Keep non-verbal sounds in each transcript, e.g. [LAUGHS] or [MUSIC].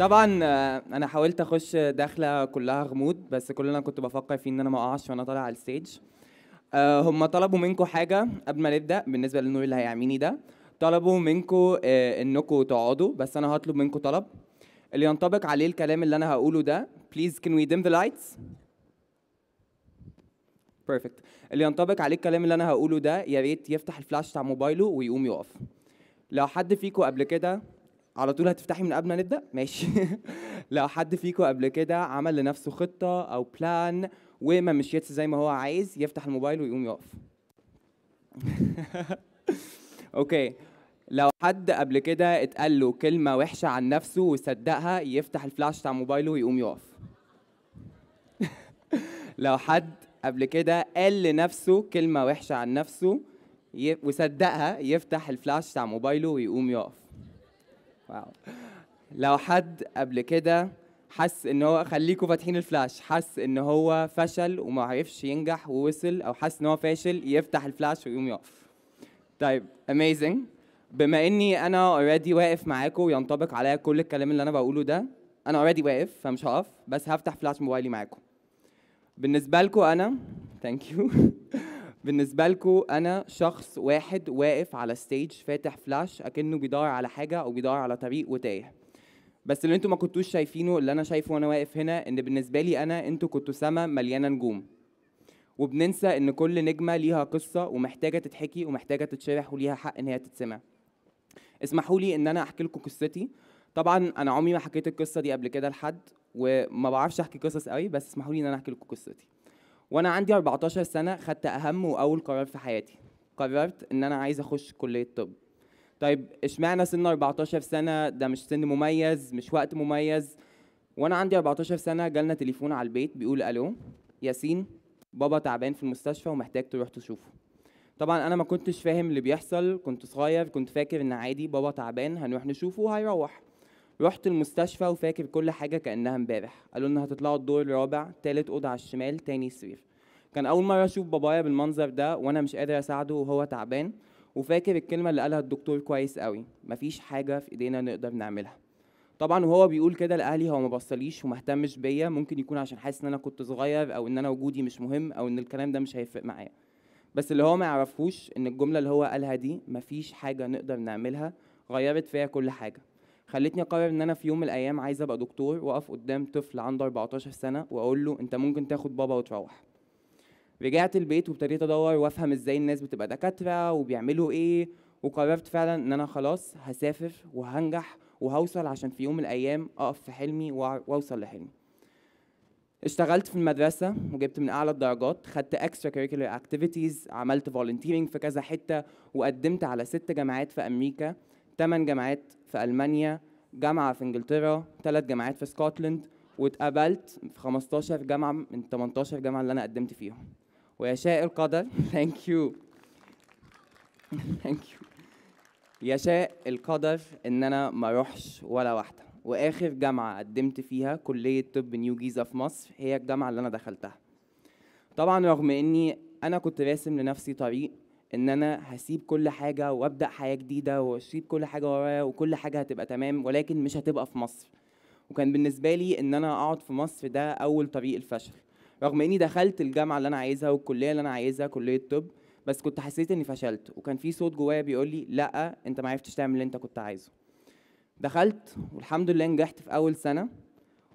طبعا آه، انا حاولت اخش داخله كلها غموض بس كل اللي انا كنت بفكر فيه ان انا ما اقعش وانا طالع على الستيج آه، هم طلبوا منكم حاجه قبل ما نبدا بالنسبه للنور اللي هيعميني ده طلبوا منكم آه، انكم تقعدوا بس انا هطلب منكم طلب اللي ينطبق عليه الكلام اللي انا هقوله ده بليز كان وي ديم ذا لايتس بيرفكت اللي ينطبق عليه الكلام اللي انا هقوله ده يا ريت يفتح الفلاش بتاع موبايله ويقوم يقف لو حد فيكم قبل كده على طول هتفتحي من قبل ما نبدا ماشي [LAUGHS] لو حد فيكم قبل كده عمل لنفسه خطه او بلان وما مشيتش زي ما هو عايز يفتح الموبايل ويقوم يقف [LAUGHS] اوكي لو حد قبل كده اتقال له كلمه وحشه عن نفسه وصدقها يفتح الفلاش بتاع موبايله ويقوم يقف [LAUGHS] لو حد قبل كده قال لنفسه كلمه وحشه عن نفسه وصدقها يفتح الفلاش بتاع موبايله ويقوم يقف واو لو حد قبل كده حس ان هو خليكوا فاتحين الفلاش حس ان هو فشل وما عرفش ينجح ووصل او حس ان هو فاشل يفتح الفلاش ويقوم يقف طيب amazing بما اني انا اوريدي واقف معاكم وينطبق عليا كل الكلام اللي انا بقوله ده انا اوريدي واقف فمش هقف بس هفتح فلاش موبايلي معاكم بالنسبه لكم انا ثانك يو [LAUGHS] بالنسبه لكم انا شخص واحد واقف على ستيج فاتح فلاش اكنه بيدور على حاجه او بيدور على طريق وتايه بس اللي انتوا ما كنتوش شايفينه اللي انا شايفه وانا واقف هنا ان بالنسبه لي انا انتوا كنتوا سما مليانه نجوم وبننسى ان كل نجمه ليها قصه ومحتاجه تتحكي ومحتاجه تتشرح وليها حق ان هي تتسمع اسمحوا لي ان انا احكي لكم قصتي طبعا انا عمري ما حكيت القصه دي قبل كده لحد وما بعرفش احكي قصص قوي بس اسمحوا لي ان انا احكي لكم قصتي وانا عندي 14 سنه خدت اهم واول قرار في حياتي قررت ان انا عايز اخش كليه طب طيب اشمعنى سن 14 سنه ده مش سن مميز مش وقت مميز وانا عندي 14 سنه جالنا تليفون على البيت بيقول الو ياسين بابا تعبان في المستشفى ومحتاج تروح تشوفه طبعا انا ما كنتش فاهم اللي بيحصل كنت صغير كنت فاكر ان عادي بابا تعبان هنروح نشوفه وهيروح رحت المستشفى وفاكر كل حاجه كانها امبارح قالوا لنا هتطلعوا الدور الرابع تالت اوضه على الشمال تاني سرير كان اول مره اشوف بابايا بالمنظر ده وانا مش قادر اساعده وهو تعبان وفاكر الكلمه اللي قالها الدكتور كويس قوي مفيش حاجه في ايدينا نقدر نعملها طبعا وهو بيقول كده لاهلي هو ما بصليش وما اهتمش بيا ممكن يكون عشان حاسس ان انا كنت صغير او ان انا وجودي مش مهم او ان الكلام ده مش هيفرق معايا بس اللي هو ما يعرفوش ان الجمله اللي هو قالها دي مفيش حاجه نقدر نعملها غيرت فيا كل حاجه خلتني اقرر ان انا في يوم من الايام عايز ابقى دكتور واقف قدام طفل عنده 14 سنه واقول له انت ممكن تاخد بابا وتروح رجعت البيت وابتديت ادور وافهم ازاي الناس بتبقى دكاتره وبيعملوا ايه وقررت فعلا ان انا خلاص هسافر وهنجح وهوصل عشان في يوم من الايام اقف في حلمي واوصل لحلمي اشتغلت في المدرسه وجبت من اعلى الدرجات خدت اكسترا كريكولر اكتيفيتيز عملت فولنتيرنج في كذا حته وقدمت على ست جامعات في امريكا ثمان جامعات في المانيا جامعه في انجلترا ثلاث جامعات في اسكتلند واتقابلت في 15 جامعه من 18 جامعه اللي انا قدمت فيهم ويشاء القدر ثانك يو ثانك يو يشاء القدر ان انا ما اروحش ولا واحده واخر جامعه قدمت فيها كليه طب نيو جيزه في مصر هي الجامعه اللي انا دخلتها طبعا رغم اني انا كنت راسم لنفسي طريق ان انا هسيب كل حاجه وابدا حياه جديده واسيب كل حاجه ورايا وكل حاجه هتبقى تمام ولكن مش هتبقى في مصر وكان بالنسبه لي ان انا اقعد في مصر ده اول طريق الفشل رغم اني دخلت الجامعه اللي انا عايزها والكليه اللي انا عايزها كليه طب بس كنت حسيت اني فشلت وكان في صوت جوايا بيقول لي لا انت ما عرفتش تعمل اللي انت كنت عايزه دخلت والحمد لله نجحت في اول سنه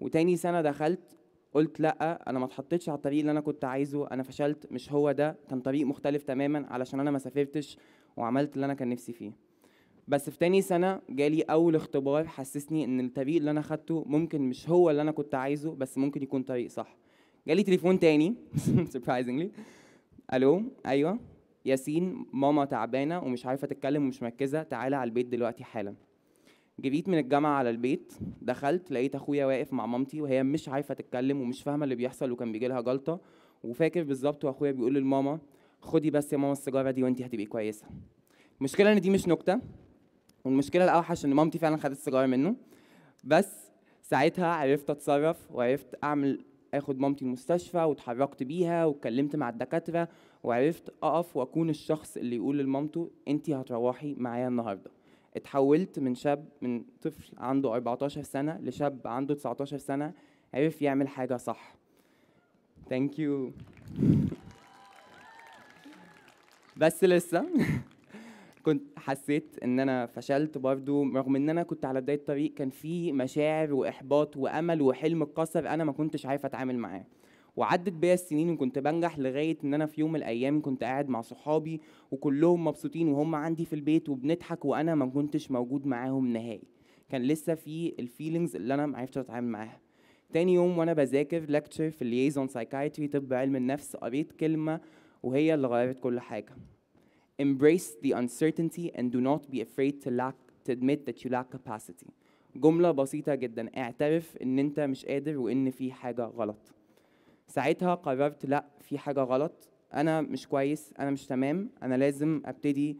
وتاني سنه دخلت قلت لا انا ما اتحطيتش على الطريق اللي انا كنت عايزه انا فشلت مش هو ده كان طريق مختلف تماما علشان انا ما سافرتش وعملت اللي انا كان نفسي فيه بس في تاني سنة جالي أول اختبار حسسني إن الطريق اللي أنا خدته ممكن مش هو اللي أنا كنت عايزه بس ممكن يكون طريق صح جالي تليفون تاني سربرايزنجلي [LAUGHS] الو ايوه ياسين ماما تعبانه ومش عارفه تتكلم ومش مركزه تعالى على البيت دلوقتي حالا جريت من الجامعه على البيت دخلت لقيت اخويا واقف مع مامتي وهي مش عارفه تتكلم ومش فاهمه اللي بيحصل وكان بيجي لها جلطه وفاكر بالظبط واخويا بيقول لماما خدي بس يا ماما السيجاره دي وانت هتبقي كويسه المشكله ان دي مش نكته والمشكله الاوحش ان مامتي فعلا خدت السيجاره منه بس ساعتها عرفت اتصرف وعرفت اعمل اخد مامتي المستشفى واتحركت بيها واتكلمت مع الدكاتره وعرفت اقف واكون الشخص اللي يقول لمامته انت هتروحي معايا النهارده اتحولت من شاب من طفل عنده 14 سنه لشاب عنده 19 سنه عرف يعمل حاجه صح ثانك يو بس لسه [LAUGHS] كنت حسيت ان انا فشلت برضو رغم ان انا كنت على بدايه الطريق كان في مشاعر واحباط وامل وحلم اتكسر انا ما كنتش عارف اتعامل معاه وعدت بيا السنين وكنت بنجح لغايه ان انا في يوم من الايام كنت قاعد مع صحابي وكلهم مبسوطين وهم عندي في البيت وبنضحك وانا ما كنتش موجود معاهم نهائي كان لسه في الفيلينجز اللي انا ما عرفتش اتعامل معاها تاني يوم وانا بذاكر لكتشر في الليزون سايكايتري طب علم النفس قريت كلمه وهي اللي غيرت كل حاجه Embrace the uncertainty and do not be afraid to, lack, to admit that you lack capacity. جملة بسيطة جدا اعترف ان انت مش قادر وان في حاجة غلط ساعتها قررت لا في حاجة غلط انا مش كويس انا مش تمام انا لازم ابتدي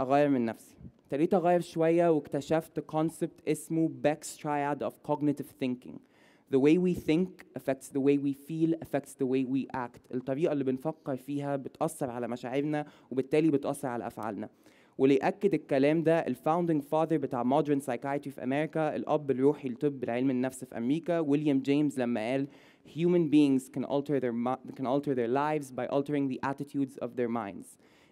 اغير من نفسي ابتديت اغير شوية واكتشفت كونسبت اسمه backstride of cognitive thinking The way we think affects the way we feel affects the way we act الطريقة اللي بنفكر فيها بتأثر على مشاعرنا وبالتالي بتأثر على أفعالنا وليأكد الكلام ده الفاوندنج فاذر بتاع مودرن سايكايتري في أمريكا الأب الروحي لطب العلم النفس في أمريكا ويليام جيمس لما قال human beings can alter their can alter their lives by altering the attitudes of their minds.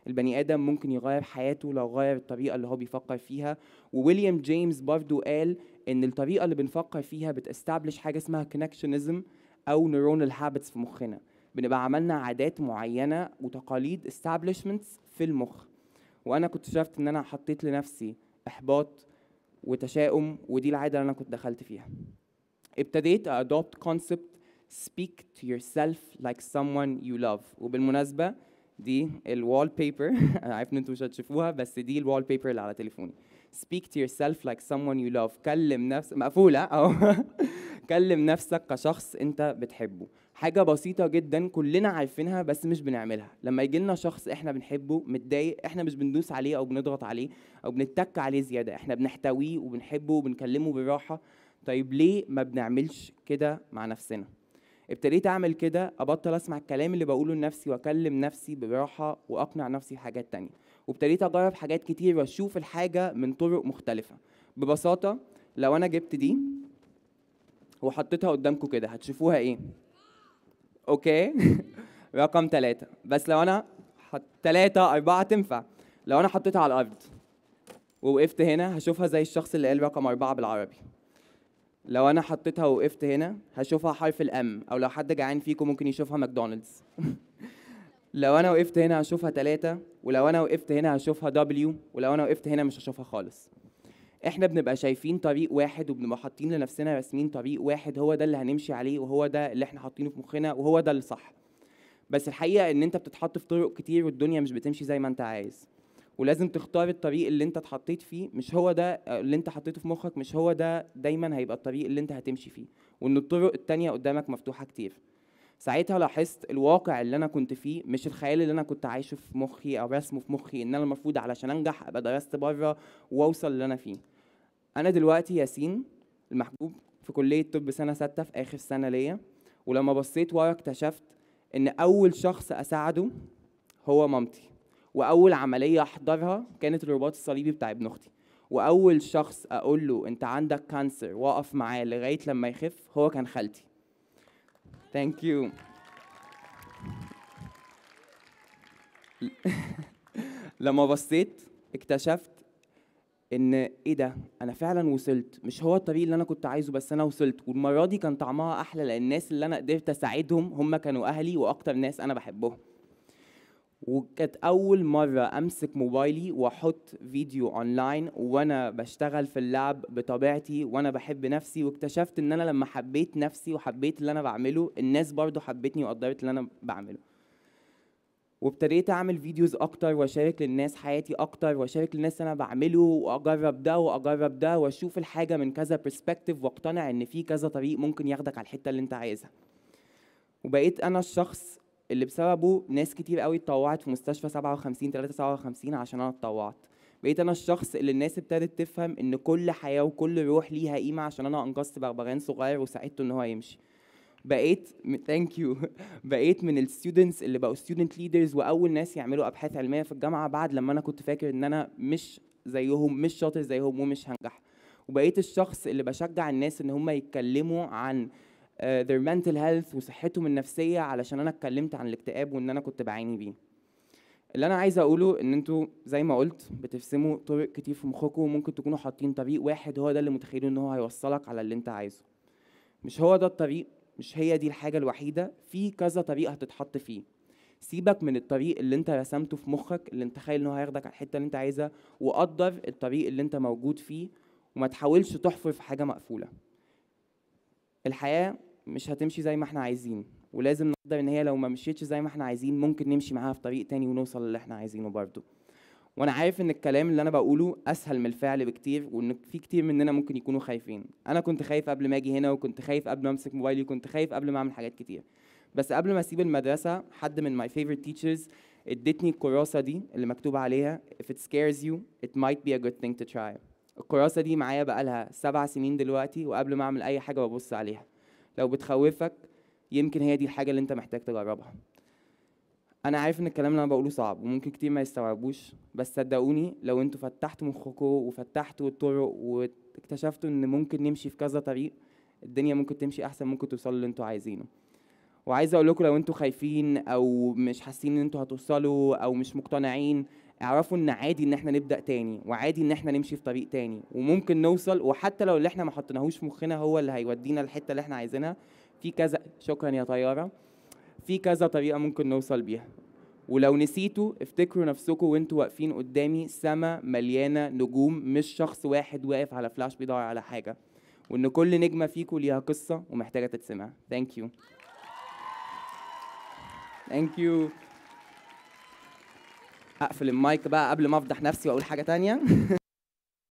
البني آدم ممكن يغير حياته لو غير الطريقة اللي هو بيفكر فيها وويليام جيمس برضو قال ان الطريقه اللي بنفكر فيها بتستبلش حاجه اسمها كونكشنزم او نيورونال هابتس في مخنا بنبقى عملنا عادات معينه وتقاليد استابلشمنتس في المخ وانا كنت شفت ان انا حطيت لنفسي احباط وتشاؤم ودي العاده اللي انا كنت دخلت فيها ابتديت ادوبت كونسبت speak to yourself like someone you love وبالمناسبه دي الوال بيبر [LAUGHS] انا عارف ان انتوا مش هتشوفوها بس دي الوال بيبر اللي على تليفوني speak to yourself like someone you love كلم نفس مقفولة [LAUGHS] أو كلم نفسك كشخص أنت بتحبه حاجة بسيطة جدا كلنا عارفينها بس مش بنعملها لما يجي لنا شخص احنا بنحبه متضايق احنا مش بندوس عليه او بنضغط عليه او بنتك عليه زيادة احنا بنحتويه وبنحبه وبنكلمه براحة طيب ليه ما بنعملش كده مع نفسنا ابتديت اعمل كده ابطل اسمع الكلام اللي بقوله لنفسي واكلم نفسي براحه واقنع نفسي بحاجات تانية وابتديت اجرب حاجات كتير واشوف الحاجه من طرق مختلفه ببساطه لو انا جبت دي وحطيتها قدامكم كده هتشوفوها ايه اوكي [LAUGHS] رقم ثلاثة بس لو انا حط ثلاثة أربعة تنفع لو انا حطيتها على الارض ووقفت هنا هشوفها زي الشخص اللي قال رقم أربعة بالعربي لو انا حطيتها ووقفت هنا هشوفها حرف الام او لو حد جعان فيكم ممكن يشوفها ماكدونالدز [LAUGHS] لو انا وقفت هنا هشوفها تلاتة ولو انا وقفت هنا هشوفها دبليو ولو انا وقفت هنا مش هشوفها خالص احنا بنبقى شايفين طريق واحد وبنبقى حاطين لنفسنا راسمين طريق واحد هو ده اللي هنمشي عليه وهو ده اللي احنا حاطينه في مخنا وهو ده اللي صح بس الحقيقه ان انت بتتحط في طرق كتير والدنيا مش بتمشي زي ما انت عايز ولازم تختار الطريق اللي انت اتحطيت فيه مش هو ده آه، اللي انت حطيته في مخك مش هو ده دايما هيبقى الطريق اللي انت هتمشي فيه وان الطرق التانية قدامك مفتوحة كتير ساعتها لاحظت الواقع اللي انا كنت فيه مش الخيال اللي انا كنت عايشه في مخي او رسمه في مخي ان انا المفروض علشان انجح ابقى درست بره واوصل اللي انا فيه انا دلوقتي ياسين المحبوب في كليه طب سنه سته في اخر سنه ليا ولما بصيت ورا اكتشفت ان اول شخص اساعده هو مامتي واول عمليه احضرها كانت الرباط الصليبي بتاع ابن اختي واول شخص اقول له انت عندك كانسر واقف معاه لغايه لما يخف هو كان خالتي ثانك يو [LAUGHS] لما بصيت اكتشفت ان ايه ده انا فعلا وصلت مش هو الطريق اللي انا كنت عايزه بس انا وصلت والمره دي كان طعمها احلى لان الناس اللي انا قدرت اساعدهم هم كانوا اهلي واكتر ناس انا بحبهم وكانت اول مره امسك موبايلي واحط فيديو اونلاين وانا بشتغل في اللعب بطبيعتي وانا بحب نفسي واكتشفت ان انا لما حبيت نفسي وحبيت اللي انا بعمله الناس برضو حبتني وقدرت اللي انا بعمله وابتديت اعمل فيديوز اكتر واشارك للناس حياتي اكتر واشارك للناس انا بعمله واجرب ده واجرب ده واشوف الحاجه من كذا برسبكتيف واقتنع ان في كذا طريق ممكن ياخدك على الحته اللي انت عايزها وبقيت انا الشخص اللي بسببه ناس كتير قوي اتطوعت في مستشفى 57 357 عشان انا اتطوعت بقيت انا الشخص اللي الناس ابتدت تفهم ان كل حياه وكل روح ليها قيمه عشان انا انقذت بربغان صغير وساعدته ان هو يمشي بقيت ثانك يو [LAUGHS] بقيت من الستودنتس اللي بقوا ستودنت ليدرز واول ناس يعملوا ابحاث علميه في الجامعه بعد لما انا كنت فاكر ان انا مش زيهم مش شاطر زيهم ومش هنجح وبقيت الشخص اللي بشجع الناس ان هم يتكلموا عن آه، their mental health وصحتهم النفسيه علشان انا اتكلمت عن الاكتئاب وان انا كنت بعاني بيه اللي انا عايز اقوله ان انتوا زي ما قلت بترسموا طرق كتير في مخكم وممكن تكونوا حاطين طريق واحد هو ده اللي متخيلين ان هو هيوصلك على اللي انت عايزه مش هو ده الطريق مش هي دي الحاجه الوحيده في كذا طريق هتتحط فيه سيبك من الطريق اللي انت رسمته في مخك اللي انت خايل ان هو هياخدك على الحته اللي انت عايزها وقدر الطريق اللي انت موجود فيه وما تحاولش تحفر في حاجه مقفوله الحياه مش هتمشي زي ما احنا عايزين ولازم نقدر ان هي لو ما مشيتش زي ما احنا عايزين ممكن نمشي معاها في طريق تاني ونوصل للي احنا عايزينه برضه وانا عارف ان الكلام اللي انا بقوله اسهل من الفعل بكتير وان في كتير مننا ممكن يكونوا خايفين انا كنت خايف قبل ما اجي هنا وكنت خايف قبل ما امسك موبايلي وكنت خايف قبل ما اعمل حاجات كتير بس قبل ما اسيب المدرسه حد من ماي فيفرت تيتشرز ادتني الكراسه دي اللي مكتوب عليها if it scares you it might be a good thing to try الكراسه دي معايا بقالها سبع سنين دلوقتي وقبل ما اعمل اي حاجه ببص عليها لو بتخوفك يمكن هي دي الحاجه اللي انت محتاج تجربها انا عارف ان الكلام اللي انا بقوله صعب وممكن كتير ما يستوعبوش بس صدقوني لو انتوا فتحتوا مخكم وفتحتوا الطرق واكتشفتوا ان ممكن نمشي في كذا طريق الدنيا ممكن تمشي احسن ممكن توصلوا اللي انتوا عايزينه وعايز اقول لكم لو انتوا خايفين او مش حاسين ان انتوا هتوصلوا او مش مقتنعين اعرفوا ان عادي ان احنا نبدا تاني وعادي ان احنا نمشي في طريق تاني وممكن نوصل وحتى لو اللي احنا ما حطيناهوش في مخنا هو اللي هيودينا الحته اللي احنا عايزينها في كذا شكرا يا طياره في كذا طريقه ممكن نوصل بيها ولو نسيتوا افتكروا نفسكم وانتوا واقفين قدامي سما مليانه نجوم مش شخص واحد واقف على فلاش بيدور على حاجه وان كل نجمه فيكم ليها قصه ومحتاجه تتسمع ثانك يو ثانك يو اقفل المايك بقى قبل ما افضح نفسي واقول حاجه تانية [LAUGHS]